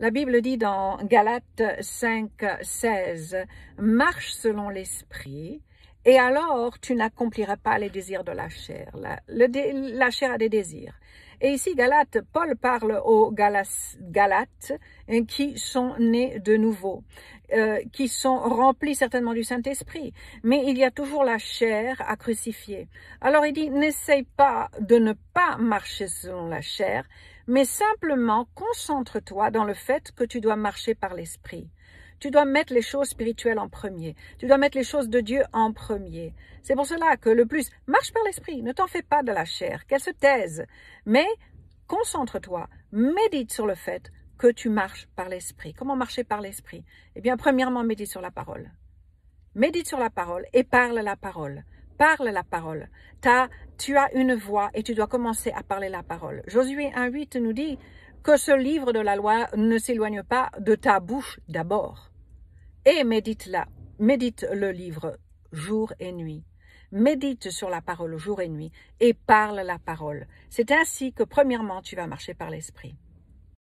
La Bible dit dans Galates 5, 16, marche selon l'esprit, et alors tu n'accompliras pas les désirs de la chair. La, chair a des désirs. Et ici, Galates, Paul parle aux Galates euh, qui sont nés de nouveau, euh, qui sont remplis certainement du Saint-Esprit, mais il y a toujours la chair à crucifier. Alors il dit, n'essaye pas de ne pas marcher selon la chair, mais simplement concentre-toi dans le fait que tu dois marcher par l'esprit. Tu dois mettre les choses spirituelles en premier. Tu dois mettre les choses de Dieu en premier. C'est pour cela que le plus, marche par l'esprit, ne t'en fais pas de la chair, qu'elle se taise, mais concentre-toi, médite sur le fait que tu marches par l'esprit. Comment marcher par l'esprit Eh bien, premièrement, médite sur la parole. Médite sur la parole et parle la parole. Parle la parole. tu as une voix et tu dois commencer à parler la parole. Josué 1.8 nous dit que ce livre de la loi ne s'éloigne pas de ta bouche d'abord. Et médite-la, médite le livre jour et nuit. Médite sur la parole jour et nuit et parle la parole. C'est ainsi que premièrement tu vas marcher par l'esprit.